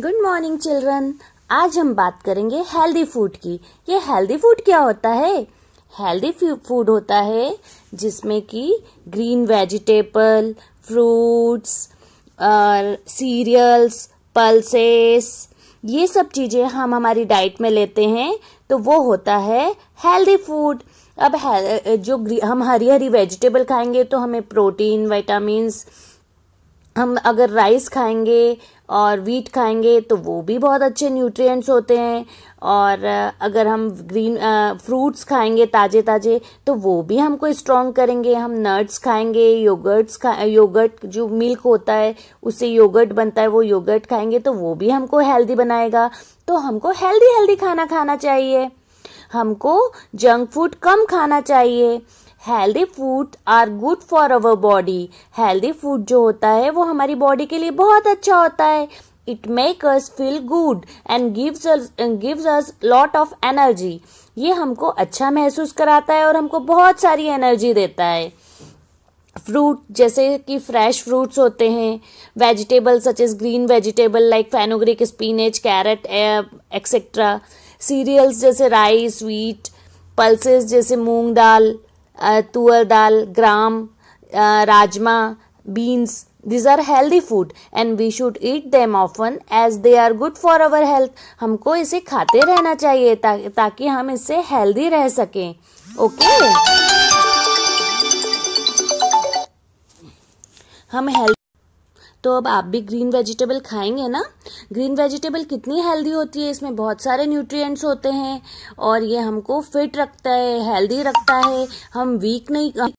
good morning children आज हम बात करेंगे हेल्दी फूड की ये हेल्दी फूड क्या होता है हेल्दी फूड होता है जिसमें कि ग्रीन वेजिटेबल फ्रूट्स और सीरियल्स पल्सेस ये सब चीज़ें हम हमारी डाइट में लेते हैं तो वो होता है हेल्दी फूड अब जो हम हरी हरी वेजिटेबल खाएंगे तो हमें प्रोटीन वाइटामस हम अगर राइस खाएंगे और वीट खाएंगे तो वो भी बहुत अच्छे न्यूट्रिएंट्स होते हैं और अगर हम ग्रीन फ्रूट्स खाएंगे ताज़े ताज़े तो वो भी हमको स्ट्रॉन्ग करेंगे हम नट्स खाएंगे योगर्ट्स खा योगर्ट जो मिल्क होता है उससे योगर्ट बनता है वो योगर्ट खाएंगे तो वो भी हमको हेल्दी बनाएगा तो हमको हेल्दी हेल्दी खाना खाना चाहिए हमको जंक फूड कम खाना चाहिए healthy food are good for our body healthy food जो होता है वो हमारी बॉडी के लिए बहुत अच्छा होता है it make us feel good and gives gives us lot of energy ये हमको अच्छा महसूस कराता है और हमको बहुत सारी एनर्जी देता है फ्रूट जैसे कि फ्रेश फ्रूट्स होते हैं vegetable such is green vegetable like fenugreek spinach carrot etcetera cereals जैसे राइस व्हीट पल्सेस जैसे moong dal tuar dal gram rajma beans these are healthy food and we should eat them often as they are good for our health हमको इसे खाते रहना चाहिए ताकि हम इससे हेल्दी रह सकें ओके हम हेल्थ तो अब आप भी ग्रीन वेजिटेबल खाएंगे ना ग्रीन वेजिटेबल कितनी हेल्दी होती है इसमें बहुत सारे न्यूट्रिएंट्स होते हैं और ये हमको फिट रखता है हेल्दी रखता है हम वीक नहीं